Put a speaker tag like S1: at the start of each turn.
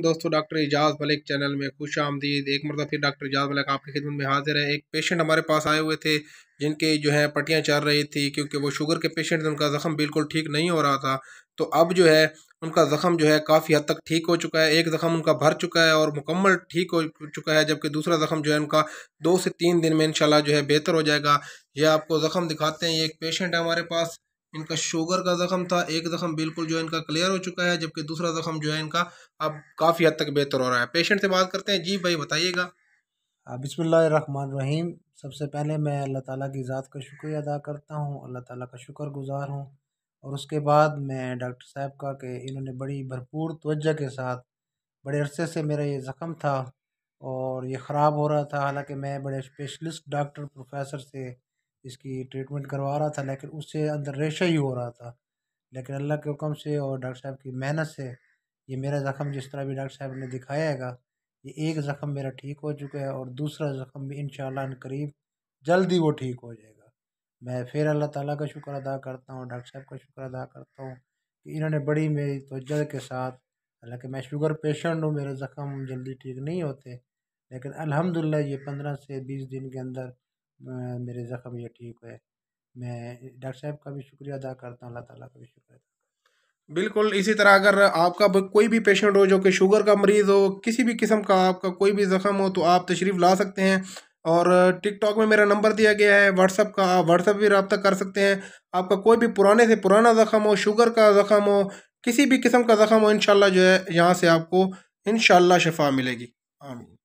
S1: दोस्तों doctor Ejaz Malik channel में खुश आमदीद एक मरतब फिर डॉक्टर एजाज मलिक आपकी खिदमत में हाजिर है एक पेशेंट हमारे पास आए हुए थे जिनके जो है पट्टियाँ चल रही थी क्योंकि वो शुगर के पेशेंट थे उनका ज़ख़म बिल्कुल ठीक नहीं हो रहा था तो अब जो है उनका ज़ख़म जो है काफ़ी हद तक ठीक हो चुका है एक ज़ख़म उनका भर चुका है और मुकम्मल ठीक हो चुका है जबकि दूसरा ज़ख़म जो है उनका दो से तीन दिन में इन जो है बेहतर हो जाएगा यह आपको ज़ख़म दिखाते हैं ये एक पेशेंट है हमारे पास इनका शुगर का ज़ख़म था एक ज़ख़म बिल्कुल जो है इनका क्लियर हो चुका है जबकि दूसरा ज़ख़म जो है इनका अब काफ़ी हद तक बेहतर हो रहा है पेशेंट से बात करते हैं जी भाई बताइएगा बिसमान
S2: रहीम सबसे पहले मैं अल्लाह ताला की ज़ात का शुक्रिया अदा करता हूँ अल्लाह ताला का शुक्र गुज़ार हूँ और उसके बाद मैं डॉक्टर साहब का कि इन्होंने बड़ी भरपूर तोज्जा के साथ बड़े अरसे से मेरा ये ज़ख़म था और ये ख़राब हो रहा था हालांकि मैं बड़े स्पेशलिस्ट डॉक्टर प्रोफेसर से इसकी ट्रीटमेंट करवा रहा था लेकिन उससे अंदर रेशा ही हो रहा था लेकिन अल्लाह के हुक्म से और डॉक्टर साहब की मेहनत से ये मेरा ज़ख़म जिस तरह भी डॉक्टर साहब ने दिखाया हैगा ये एक ज़ख़म मेरा ठीक हो चुका है और दूसरा ज़ख़म भी इन करीब जल्दी वो ठीक हो जाएगा मैं फिर अल्लाह ताला का शुक्र अदा करता हूँ डॉक्टर साहब का शुक्र अदा करता हूँ कि इन्होंने बड़ी मेरी तोजह के साथ हालांकि मैं शुगर पेशेंट हूँ मेरे ज़ख़म जल्दी ठीक नहीं होते लेकिन अलहमदिल्ला ये पंद्रह से बीस दिन के अंदर मेरे ज़ख्म ये ठीक हुए मैं डॉक्टर साहब का भी शुक्रिया अदा करता हूँ अल्लाह ताला का भी शुक्रिया
S1: बिल्कुल इसी तरह अगर आपका कोई भी पेशेंट हो जो कि शुगर का मरीज़ हो किसी भी किस्म का आपका कोई भी ज़ख्म हो तो आप तशरीफ़ ला सकते हैं और टिकटॉक में मेरा नंबर दिया गया है व्हाट्सअप का आप व्हाट्सअप भी रबता कर सकते हैं आपका कोई भी पुराने से पुराना ज़ख्म हो शुगर का ज़ख्म हो किसी भी किस्म का ज़ख्म हो इन जो है यहाँ से आपको इन शफ़ा मिलेगी आमीन